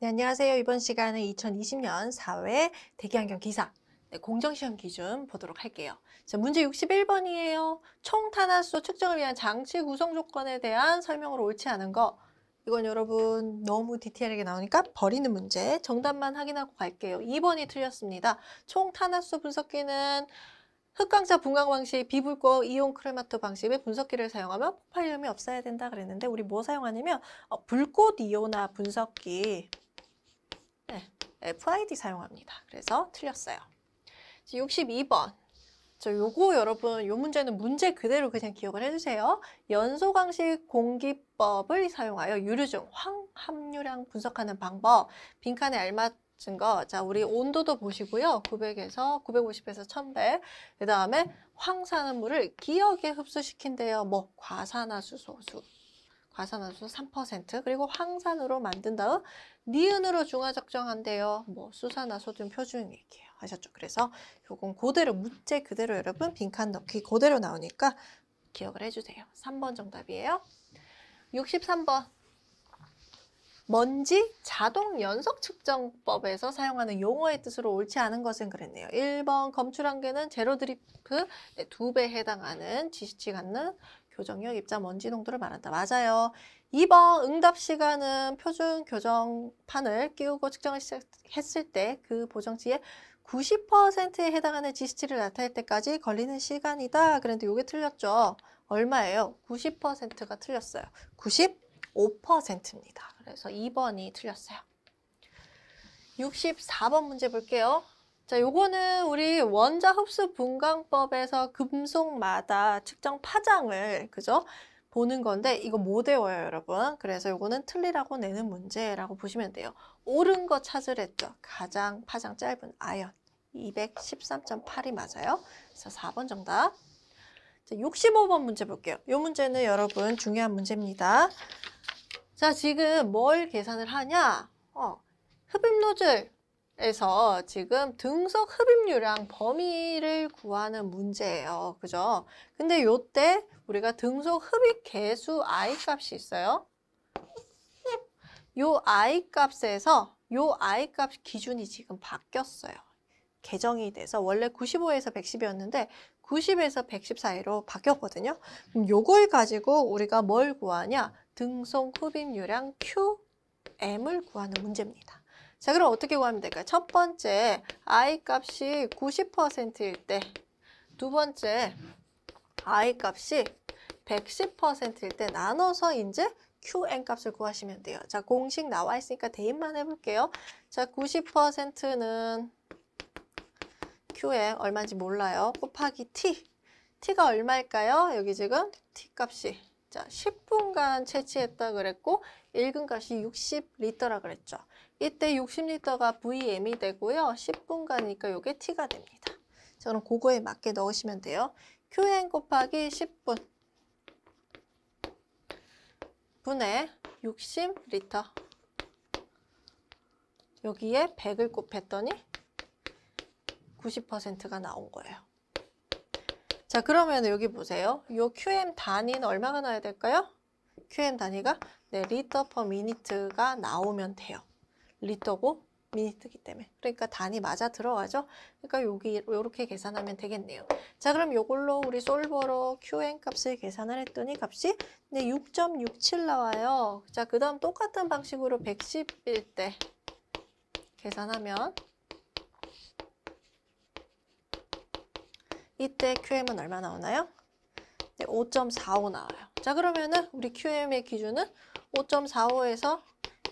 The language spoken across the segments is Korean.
네, 안녕하세요. 이번 시간은 2020년 사회 대기환경 기사 네, 공정시험 기준 보도록 할게요. 자, 문제 61번이에요. 총탄화수 측정을 위한 장치 구성 조건에 대한 설명으로 옳지 않은 거 이건 여러분 너무 디테일하게 나오니까 버리는 문제 정답만 확인하고 갈게요. 2번이 틀렸습니다. 총탄화수 분석기는 흑강자 분광 방식, 비불고 이온 크레마토 방식의 분석기를 사용하면 폭발 염이 없어야 된다 그랬는데 우리 뭐 사용하냐면 어, 불꽃 이온화 분석기 네, FID 사용합니다. 그래서 틀렸어요. 62번. 저 요거 여러분 요 문제는 문제 그대로 그냥 기억을 해주세요. 연소강식 공기법을 사용하여 유류 중 황함유량 분석하는 방법 빈칸에 알맞은 거. 자 우리 온도도 보시고요. 900에서 950에서 1100. 그 다음에 황산화물을 기억에 흡수시킨대요. 뭐 과산화수소수. 과산화수 3% 그리고 황산으로 만든 다음 니은으로 중화적정한대요. 뭐 수산화 소듐 표준 얘기예요. 아셨죠? 그래서 요건 그대로 문제 그대로 여러분 빈칸 넣기 그대로 나오니까 기억을 해주세요. 3번 정답이에요. 63번 먼지 자동 연속 측정법에서 사용하는 용어의 뜻으로 옳지 않은 것은 그랬네요. 1번 검출한 개는 제로 드리프 2배 에 해당하는 지시치 갖는 교정력 입자 먼지 농도를 말한다. 맞아요. 2번 응답 시간은 표준 교정판을 끼우고 측정을 시작 했을 때 그 보정치의 90%에 해당하는 지수치를 나타낼 때까지 걸리는 시간이다. 그런데 이게 틀렸죠. 얼마예요? 90%가 틀렸어요. 95%입니다. 그래서 2번이 틀렸어요. 64번 문제 볼게요. 자, 요거는 우리 원자 흡수 분광법에서 금속마다 측정 파장을 그죠? 보는 건데 이거 못 외워요 여러분 그래서 요거는 틀리라고 내는 문제라고 보시면 돼요 옳은 거 찾으랬죠 가장 파장 짧은 아연 213.8이 맞아요 그래서 4번 정답 자, 65번 문제 볼게요 요 문제는 여러분 중요한 문제입니다 자 지금 뭘 계산을 하냐 어, 흡입노즐 에서 지금 등속 흡입률이랑 범위를 구하는 문제예요. 그죠? 근데 요때 우리가 등속 흡입 개수 i 값이 있어요. 요 i 값에서 요 i 값 기준이 지금 바뀌었어요. 개정이 돼서 원래 95에서 110이었는데 90에서 110 사이로 바뀌었거든요. 그럼 요걸 가지고 우리가 뭘 구하냐? 등속 흡입률량 qm을 구하는 문제입니다. 자 그럼 어떻게 구하면 될까요? 첫 번째 i 값이 90%일 때 두 번째 i 값이 110%일 때 나눠서 이제 qn 값을 구하시면 돼요. 자 공식 나와 있으니까 대입만 해볼게요. 자 90%는 qn 얼마인지 몰라요. 곱하기 t t가 얼마일까요? 여기 지금 t 값이 자, 10분간 채취했다 그랬고 읽은 값이 60리터라 그랬죠. 이때 60리터가 VM이 되고요. 10분간이니까 이게 T가 됩니다. 자, 그럼 그거에 맞게 넣으시면 돼요. QN 곱하기 10분 분의 60리터 여기에 100을 곱했더니 90%가 나온 거예요. 자 그러면 여기 보세요. 요 QM 단위는 얼마가 나야 와 될까요? QM 단위가 네, 리터 퍼 미니트가 나오면 돼요. 리터고 미니트기 때문에 그러니까 단위 맞아 들어가죠 그러니까 여기 이렇게 계산하면 되겠네요 자 그럼 이걸로 우리 솔버로 qn 값을 계산을 했더니 값이 네, 6.67 나와요 자그 다음 똑같은 방식으로 110일 때 계산하면 이때 QM은 얼마 나오나요? 네, 5.45 나와요. 자 그러면은 우리 QM의 기준은 5.45에서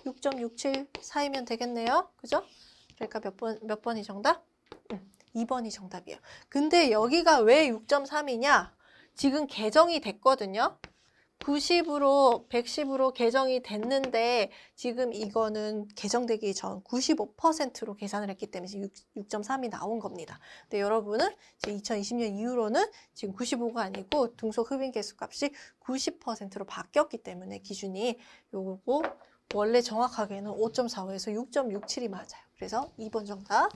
6.67 사이면 되겠네요. 그죠? 그러니까 몇, 번, 몇 번이 정답? 2번이 음, 정답이에요. 근데 여기가 왜 6.3이냐? 지금 개정이 됐거든요. 90으로 110으로 개정이 됐는데 지금 이거는 개정되기 전 95%로 계산을 했기 때문에 6, 6.3이 나온 겁니다. 근데 여러분은 지금 2020년 이후로는 지금 95가 아니고 등속 흡인 개수 값이 90%로 바뀌었기 때문에 기준이 요거고 원래 정확하게는 5.45에서 6.67이 맞아요. 그래서 2번 정답